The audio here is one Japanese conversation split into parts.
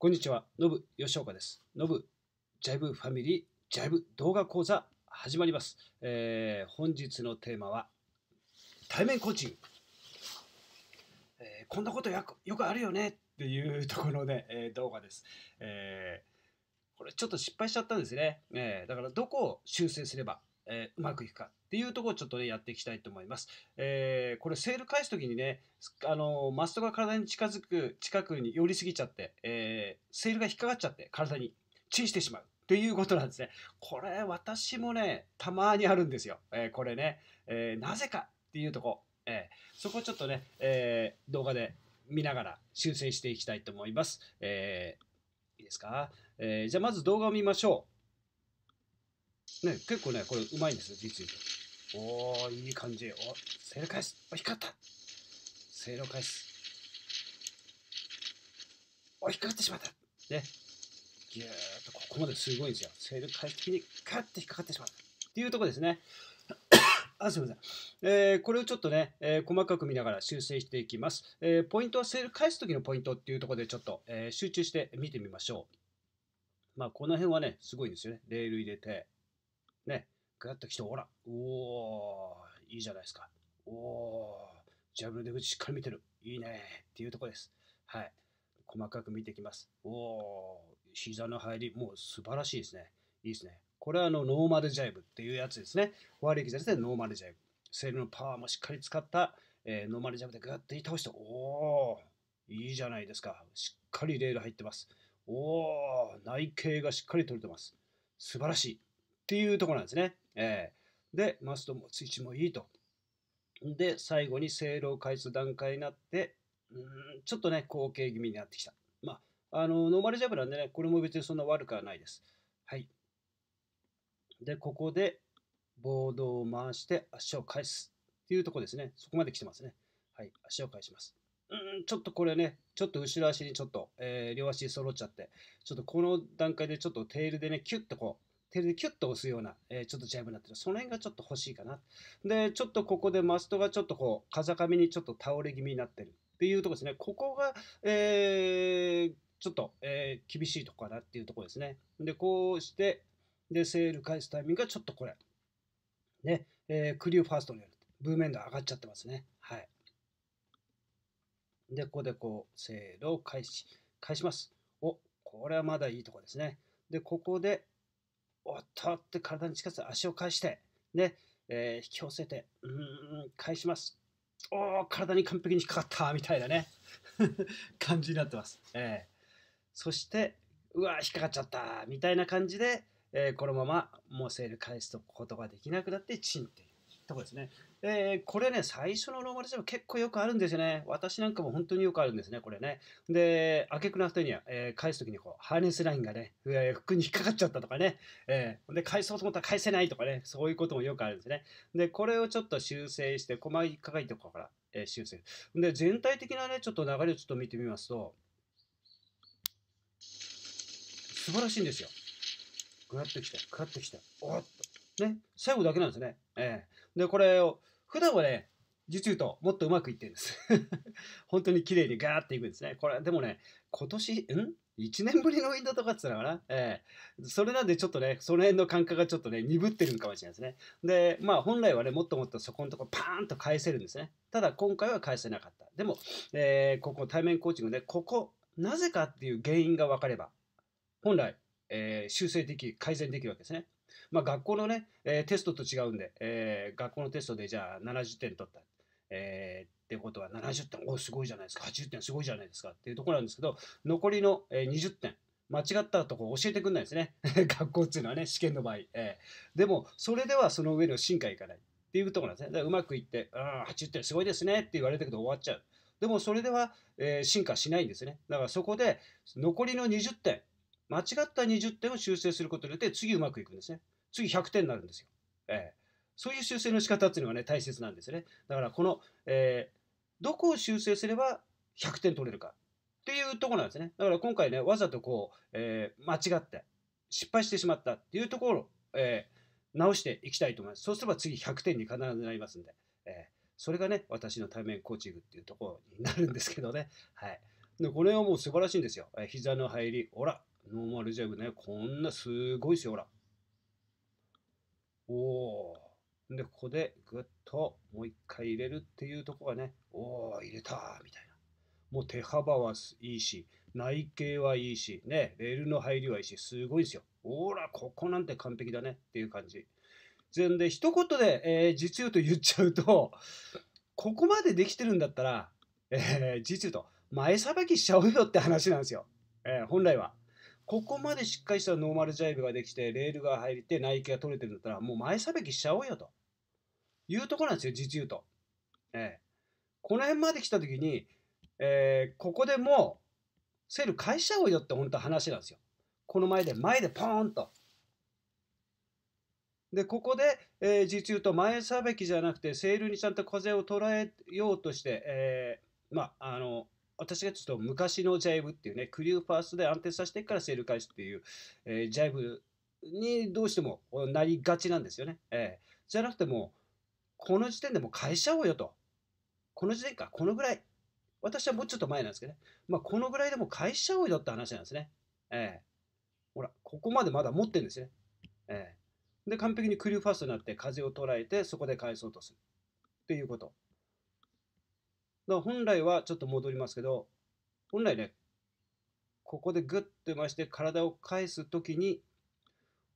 こんにちは、のぶ吉岡です。のぶジャイブファミリージャイブ動画講座始まります。えー、本日のテーマは対面コーチング。えー、こんなことよくあるよねっていうところで、えー、動画です。えこれちょっと失敗しちゃったんですね。えだからどこを修正すればえー、うまくいくかっていうところをちょっとね、やっていきたいと思います。えー、これセール返すときにね、あのー、マストが体に近づく、近くに寄りすぎちゃって、えセールが引っかかっちゃって、体にチンしてしまう。ということなんですね。これ、私もね、たまにあるんですよ。えこれね、えなぜかっていうとこ、えそこをちょっとね、え動画で見ながら修正していきたいと思います。えいいですか、えじゃあまず動画を見ましょう。ね、結構ね、これうまいんですよ、実に。おー、いい感じ。お、セール返す。お、光った。セール返す。お、光ってしまった。ね。ぎゅーっとここまですごいんですよ。セール回復にカッて引っかかってしまった。っていうとこですね。あすみません、えー、これをちょっとね、えー、細かく見ながら修正していきます。えー、ポイントはセール返す時のポイントっていうところでちょっと、え集中して見てみましょう。まあ、この辺はね、すごいんですよね。レール入れて、ね、ガッと来て、ほら、おおいいじゃないですか。おおジャブの出口しっかり見てる。いいねっていうとこです。はい。細かく見ていきます。おお膝の入り、もう素晴らしいですね。いいですね。これはあのノーマルジャイブっていうやつですね。悪い気じゃなくてノーマルジャイブ。セールのパワーもしっかり使った、えー、ノーマルジャイブでグッと倒して、おおいいじゃないですか。しっかりレール入ってます。おお内径がしっかり取れてます。素晴らしい。っていうところなんですね。えー、で、マストもスイッチもいいと。で、最後に正論を返す段階になって、うんちょっとね、後傾気味になってきた。まあ、あの、ノーマルジャブなんでね、これも別にそんな悪くはないです。はい。で、ここで、ボードを回して足を返すっていうとこですね。そこまで来てますね。はい、足を返します。うん、ちょっとこれね、ちょっと後ろ足にちょっと、えー、両足揃っちゃって、ちょっとこの段階でちょっとテールでね、キュッとこう、手でキュッと押すような、えー、ちょっとジャブになってる。その辺がちょっと欲しいかな。で、ちょっとここでマストがちょっとこう、風上にちょっと倒れ気味になってるっていうとこですね。ここが、えー、ちょっと、えー、厳しいとこかなっていうとこですね。で、こうして、で、セール返すタイミングがちょっとこれ。ね、えー、クリューファーストによる。ブーメンド上がっちゃってますね。はい。で、ここでこう、セールを返し、返します。お、これはまだいいとこですね。で、ここで、おっとって体に近づいて足を返して、ね、えー、引き寄せて、うん、返します。おお、体に完璧に引っかかったみたいなね、感じになってます。えー、そして、うわ、引っかかっちゃったみたいな感じで、えー、このままもうセール返すことができなくなって、チンってとこですね。えー、これね、最初のローマ字でも結構よくあるんですよね。私なんかも本当によくあるんですね、これね。で、明け暮らすとには、えー、返すときにこう、ハーネスラインがね、服に引っかかっちゃったとかね、えー、で、返そうと思ったら返せないとかね、そういうこともよくあるんですね。で、これをちょっと修正して、細かいところから、えー、修正。で、全体的なね、ちょっと流れをちょっと見てみますと、素晴らしいんですよ。ぐわっときて、ぐわっときて、おっと。ね、最後だけなんですね。ええで、これを、普段はね、実言うと、もっとうまくいってるんです 本当に綺麗にガーっていくんですね。これ、でもね、今年、ん ?1 年ぶりのウィンドウとかって言ったのかなええー、それなんでちょっとね、その辺の感覚がちょっとね、鈍ってるのかもしれないですね。で、まあ本来はね、もっともっとそこのとこパーンと返せるんですね。ただ今回は返せなかった。でも、えー、ここ対面コーチングで、ここ、なぜかっていう原因が分かれば、本来、えー、修正でき、改善できるわけですね。まあ、学校のね、えー、テストと違うんで、えー、学校のテストでじゃあ70点取った、えー、ってことは70点、おすごいじゃないですか、80点すごいじゃないですかっていうところなんですけど、残りの、えー、20点、間違ったとこ教えてくれないですね。学校っていうのはね、試験の場合。えー、でも、それではその上の進化いかないっていうところなんですね。うまくいって、ああ、80点すごいですねって言われたけど終わっちゃう。でもそれでは、えー、進化しないんですね。だからそこで残りの20点、間違った20点を修正することによって次うまくいくんですね。次100点になるんですよ。えー、そういう修正の仕方っていうのがね大切なんですね。だからこの、えー、どこを修正すれば100点取れるかっていうところなんですね。だから今回ねわざとこう、えー、間違って失敗してしまったっていうところを、えー、直していきたいと思います。そうすれば次100点に必ずなりますんで。えそれがね、私の対面コーチングっていうところになるんですけどね。はい。で、これはもう素晴らしいんですよ。え膝の入り、ほら、ノーマルジャブね、こんなすごいですよ、ほら。おお。で、ここでぐっともう一回入れるっていうとこがね、おお、入れたみたいな。もう手幅はいいし、内径はいいし、ね、レールの入りはいいし、すごいですよ。ほら、ここなんて完璧だねっていう感じ。全で、一言で、えー、実用と言っちゃうと、ここまでできてるんだったら、えー、実用と前さばきしちゃうよって話なんですよ。えー、本来は。ここまでしっかりしたノーマルジャイブができて、レールが入って、内径が取れてるんだったら、もう前さばきしちゃおうよというところなんですよ、実言うと。ええ、この辺まで来たときに、えー、ここでもうセール返しちゃおうよって本当は話なんですよ。この前で、前でポーンと。で、ここで、えー、実言うと前さばきじゃなくて、セールにちゃんと風を捉えようとして、えー、まあ、あの、私がちょっと昔のジャイブっていうね、クリューファーストで安定させてからセール開始っていう、えー、ジャイブにどうしてもなりがちなんですよね。えー、じゃなくてもこの時点でもう変えちゃおうよと。この時点か、このぐらい。私はもうちょっと前なんですけどね。まあ、このぐらいでも返しちゃおうよって話なんですね。ええー、ほら、ここまでまだ持ってるんですね。ええー、で、完璧にクリューファーストになって風を捉えて、そこで返そうとする。っていうこと。だから本来はちょっと戻りますけど、本来ね、ここでグッと回して体を返すときに、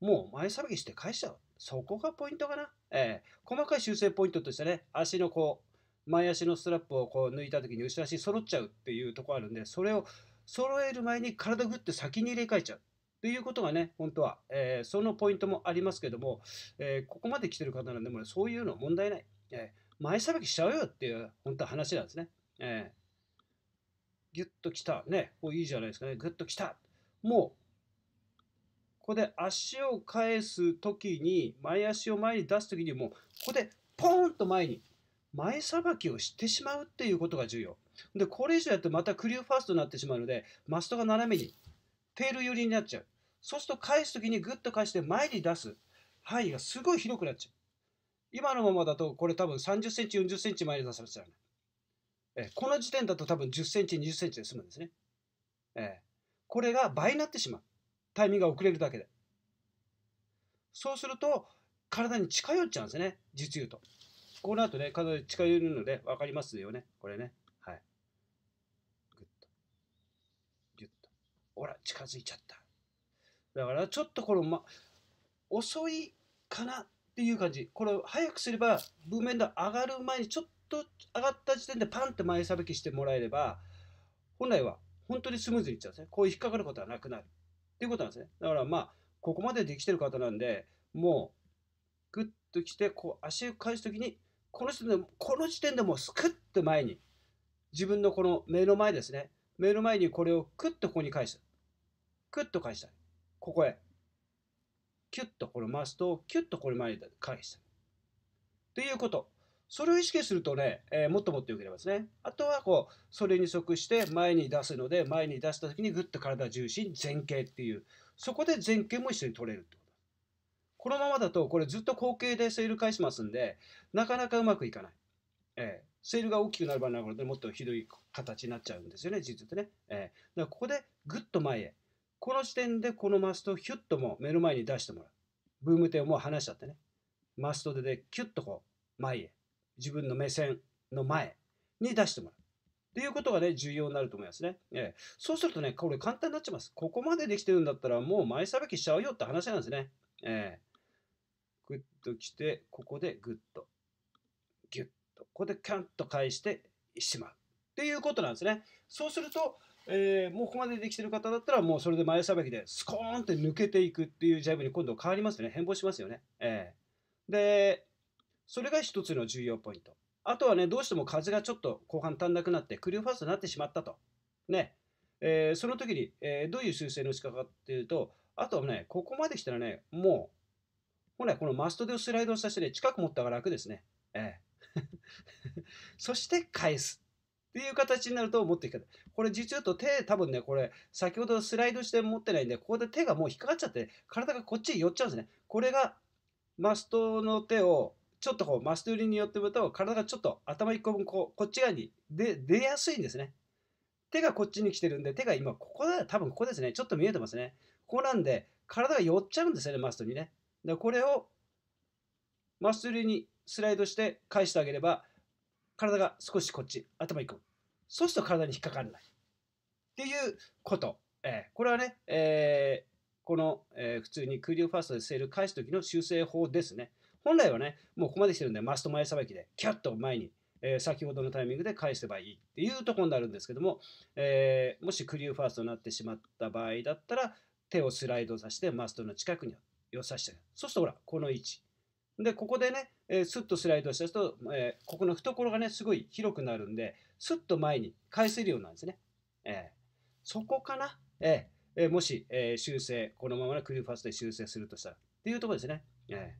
もう前さばきして返しちゃう。そこがポイントかな。えー、細かい修正ポイントとしてね、足のこう、前足のストラップをこう抜いたときに後ろ足揃っちゃうっていうところあるんで、それを揃える前に体グッて先に入れ替えちゃう。ということがね、本当は、えー、そのポイントもありますけども、えー、ここまで来てる方なんでも、ね、そういうの問題ない。えー前さばきしちゃうよっていう、本当は話なんですね。えー、ギュッときた。ね。おいいじゃないですかね。ぐっときた。もう、ここで足を返すときに、前足を前に出すときにも、ここでポーンと前に、前さばきをしてしまうっていうことが重要。で、これ以上やるとまたクリューファーストになってしまうので、マストが斜めに、テール寄りになっちゃう。そうすると返すときにグッと返して前に出す範囲がすごい広くなっちゃう。今のままだと、これ多分30センチ、40センチ前に出されちゃう、ね。えこの時点だと多分10センチ、20センチで済むんですね。えこれが倍になってしまう。タイミングが遅れるだけで。そうすると、体に近寄っちゃうんですね、実言うと。この後ね、体に近寄るので分かりますよね、これね。はい。ぐっと。ぎゅっと。ほら、近づいちゃった。だから、ちょっとこの、ま、遅いかなっていう感じこれを早くすれば文面が上がる前にちょっと上がった時点でパンって前さばきしてもらえれば本来は本当にスムーズにいっちゃうんですねこういう引っかかることはなくなるっていうことなんですねだからまあここまでできてる方なんでもうグッときてこう足を返す時にこの時点でこの時点でもうスクッと前に自分のこの目の前ですね目の前にこれをクッとここに返すクッと返したいここへキュッとこれ回すとキュッとこれ前で返すっていうことそれを意識するとね、えー、もっともっと良ければですねあとはこうそれに即して前に出すので前に出した時にグッと体重心前傾っていうそこで前傾も一緒に取れるってことこのままだとこれずっと後傾でセール返しますんでなかなかうまくいかない、えー、セールが大きくなればなるほどもっとひどい形になっちゃうんですよね実はね、えー、だからここでグッと前へこの時点でこのマストをヒュッともう目の前に出してもらう。ブーム点をもう離しちゃってね。マストででキュッとこう前へ。自分の目線の前に出してもらう。っていうことがね、重要になると思いますね。ええ、そうするとね、これ簡単になっちゃいます。ここまでできてるんだったらもう前さばきしちゃうよって話なんですね。ええ、グッときて、ここでグッと、ギュッと、ここでキャンと返してしまう。っていうことなんですね。そうすると、えー、もうここまでできてる方だったら、もうそれで前さばきでスコーンって抜けていくっていうジャブに今度変わりますよね。変貌しますよね。えー、で、それが一つの重要ポイント。あとはね、どうしても風がちょっと後半足んなくなって、クリオファーストになってしまったと。ね。えー、その時に、えー、どういう修正の仕方かっていうと、あとはね、ここまで来たらね、もう、ほら、ね、このマストでスライドさせて、ね、近く持った方が楽ですね。えー、そして返す。っていう形になると持っていきこれ実はと手、多分ね、これ、先ほどスライドして持ってないんで、ここで手がもう引っかかっちゃって、体がこっちに寄っちゃうんですね。これが、マストの手を、ちょっとこう、マスト寄りに寄ってみると、体がちょっと頭1個分こう、こっち側に出、出やすいんですね。手がこっちに来てるんで、手が今、ここだ、多分ここですね。ちょっと見えてますね。ここなんで、体が寄っちゃうんですよね、マストにね。で、これを、マスト寄りにスライドして返してあげれば、体が少しこっち、頭1個そうすると体に引っかからない。っていうこと。えー、これはね、えー、この、えー、普通にクリオファーストでセール返す時の修正法ですね。本来はね、もうここまで来てるんで、マスト前さばきで、キャッと前に、えー、先ほどのタイミングで返せばいいっていうところになるんですけども、えー、もしクリューファーストになってしまった場合だったら、手をスライドさせてマストの近くに寄させてそうするとほら、この位置。で、ここでね、えー、スッとスライドしたと、えー、ここの懐がね、すごい広くなるんで、スッと前に返せるようなんですね。えー、そこかな、えー、えー、もし、えー、修正、このままのクリファスで修正するとしたら。っていうところですね。え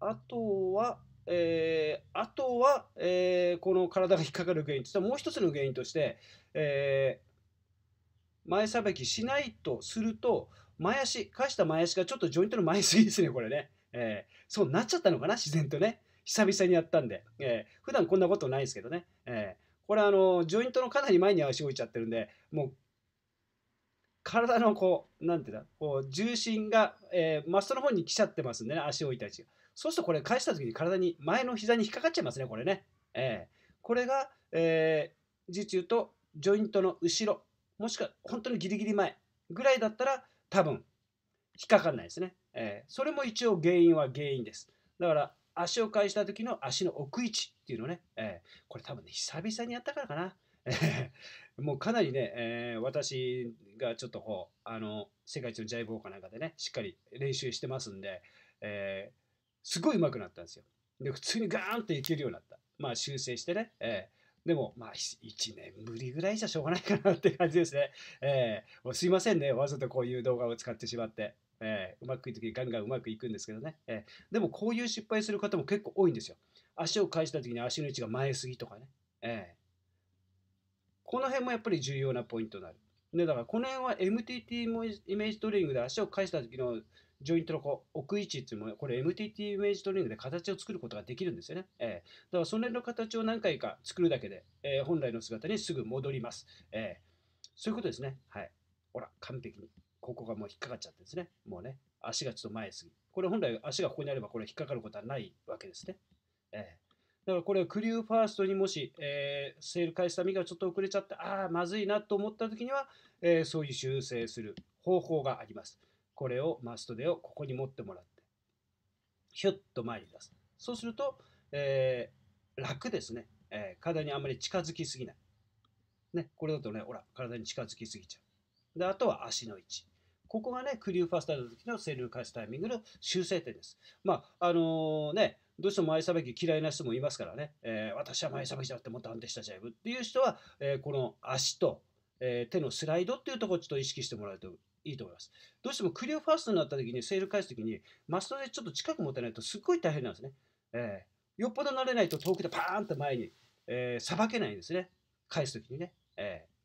ー、あとは、えー、あとは、えー、この体が引っかかる原因としてはもう一つの原因として、えー、前さばきしないとすると前足返した前足がちょっとジョイントの前すぎですねこれね、えー、そうなっちゃったのかな、自然とね。久々にやったんで、えー、普段こんなことないですけどね。えー、これ、あの、ジョイントのかなり前に足置いちゃってるんで、もう、体のこう、なんていうんだ、こう重心が、えー、マストの方に来ちゃってますんでね、足置いた位置が。そうするとこれ返した時に体に前の膝に引っかかっちゃいますね、これね。えー、これが、えー、自うとジョイントの後ろ、もしくは本当にギリギリ前ぐらいだったら多分引っかかんないですね。えー、それも一応原因は原因です。だから足を返した時の足の奥位置っていうのね、えー、これ多分ね、久々にやったからかな。もうかなりね、えー、私がちょっとこう、あの、世界一のジャイボーかなんかでね、しっかり練習してますんで、えー、すごい上手くなったんですよ。で、普通にガーンっていけるようになった。まあ修正してね、えー、でも、まあ、1年ぶりぐらいじゃしょうがないかなって感じですね。えー、もうすいませんね、わざとこういう動画を使ってしまって。えー、うまくいくときガンガンうまくいくんですけどね、えー、でもこういう失敗する方も結構多いんですよ足を返した時に足の位置が前すぎとかね、えー、この辺もやっぱり重要なポイントになるでだからこの辺は MTT もイメージトレーニングで足を返した時のジョイントのこうく位置っていうのもこれ MTT イメージトレーニングで形を作ることができるんですよね、えー、だからその辺の形を何回か作るだけで、えー、本来の姿にすぐ戻ります、えー、そういうことですねはいほら完璧にここがもう引っかかっちゃってですね。もうね、足がちょっと前すぎ。これ本来足がここにあればこれ引っかかることはないわけですね。えー、だからこれはクリューファーストにもし、えー、セール開始たイがちょっと遅れちゃって、ああ、まずいなと思った時には、えー、そういう修正する方法があります。これをマストでをここに持ってもらって、ひゅっと前に出す。そうすると、えー、楽ですね、えー。体にあんまり近づきすぎない。ね、これだとね、ほら、体に近づきすぎちゃう。で、あとは足の位置。ここがね、クリューファースターの時のセルを返すタイミングの修正点です。まあ、あのー、ね、どうしても前さばき嫌いな人もいますからね、えー、私は前さばきじゃなくてもっと安定したジャイブっていう人は、えー、この足と、え手のスライドっていうところをちょっと意識してもらうといいと思います。どうしてもクリューファーストになった時にセール返す時にマストでちょっと近く持てないとすっごい大変なんですね。えよっぽど慣れないと遠くでパーンと前にさば、えー、けないんですね。返す時にね。えー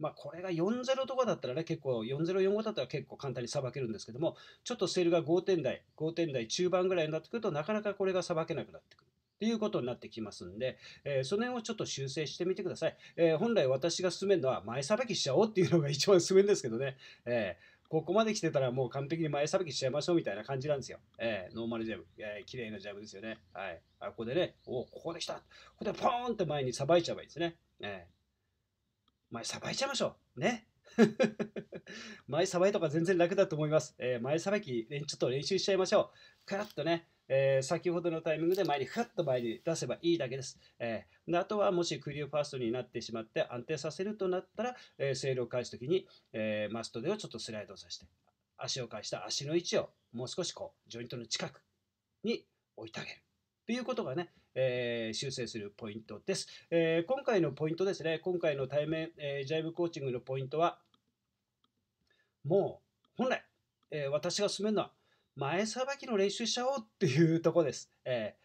まあ、これが4-0とかだったらね、結構、4-0、4-5だったら結構簡単にさばけるんですけども、ちょっとセールが5点台、5点台中盤ぐらいになってくると、なかなかこれがさばけなくなってくる。っていうことになってきますんで、えー、その辺をちょっと修正してみてください。えー、本来私が進めるのは前さばきしちゃおうっていうのが一番進めるんですけどね、えー、ここまで来てたらもう完璧に前さばきしちゃいましょうみたいな感じなんですよ。えノーマルジャム、えー、綺麗なジャムですよね。はい。あここでね、おここで来た。ここでポーンって前にさばいちゃえばいいですね。え前さばいちゃいましょう。ね。前さばいとか全然楽だと思います。えー、前さばき、ちょっと練習しちゃいましょう。カラッとね、えー、先ほどのタイミングで前にふっと前に出せばいいだけです。えー、であとはもしクリーファーストになってしまって安定させるとなったら、えー、セールを返すときに、えマストでをちょっとスライドさせて足を返した足の位置をもう少しこうジョイントの近くに置いてあげるということがね、えー、修正するポイントです、えー、今回のポイントですね、今回の対面、えー、ジャイブコーチングのポイントは、もう本来、え私が進めるのは、前さばきの練習しちゃおうっていうとこです。え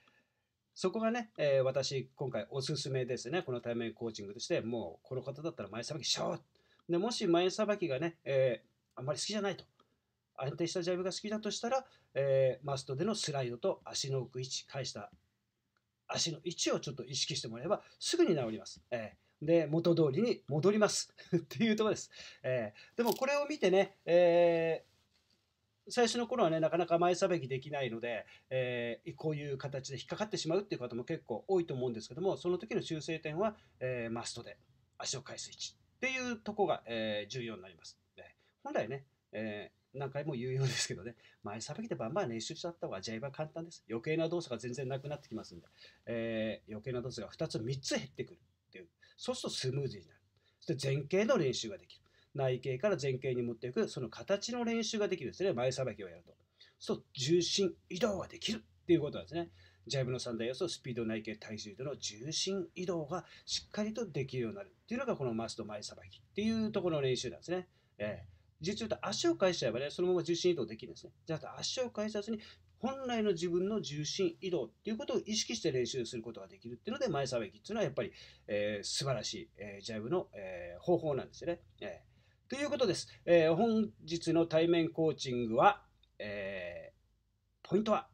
そこがね、え私、今回おすすめですね。この対面コーチングとして、もうこの方だったら前さばきしちゃおう。でもし前さばきがね、えあんまり好きじゃないと。安定したジャイブが好きだとしたら、えー、マストでのスライドと足の置く位置、返した足の位置をちょっと意識してもらえばすぐに治ります。えーで元通りに戻ります っていうところです、えー、でもこれを見てね、えー、最初の頃はねなかなか前さばきできないので、えー、こういう形で引っかかってしまうっていう方も結構多いと思うんですけどもその時の修正点は、えマストで足を返す位置っていうとこが、え重要になります、本来ね、え何回も言うようですけどね、前さばきでバンバン練習しちゃった方がジャイブは簡単です。余計な動作が全然なくなってきますんで、えー、余計な動作が2つ、3つ減ってくるっていう。そうするとスムーズになる。そして前傾の練習ができる。内傾から前傾に持っていく、その形の練習ができるんですね。前さばきをやると。そう重心移動ができるっていうことなんですね。ジャイブの三大要素、スピード、内径、体重との重心移動がしっかりとできるようになるっていうのがこのマスト前さばきっていうところの練習なんですね。えー実はと足を返しちゃえばね、そのまま重心移動できるんですね。じゃあ、足を返さずに、本来の自分の重心移動っていうことを意識して練習することができるっていうので、前さばきっていうのはやっぱり、えー、素晴らしい、えー、ジャイブの、えー、方法なんですよね。えー、ということです。えー、本日の対面コーチングは、えー、ポイントは、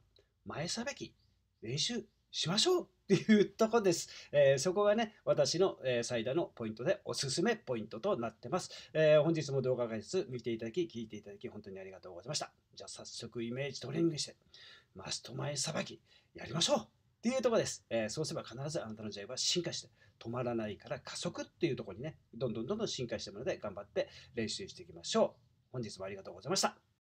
前さばき、練習しましょうっていうとこです。えー、そこがね、私の、えー、最大のポイントでおすすめポイントとなってます。えー、本日も動画解説見ていただき、聞いていただき、本当にありがとうございました。じゃあ早速イメージトレーニングして、マスト前さばきやりましょうっていうとこです。えー、そうすれば必ずあなたの試合は進化して、止まらないから加速っていうところにね、どんどんどんどん進化してもらので、頑張って練習していきましょう。本日もありがとうございました。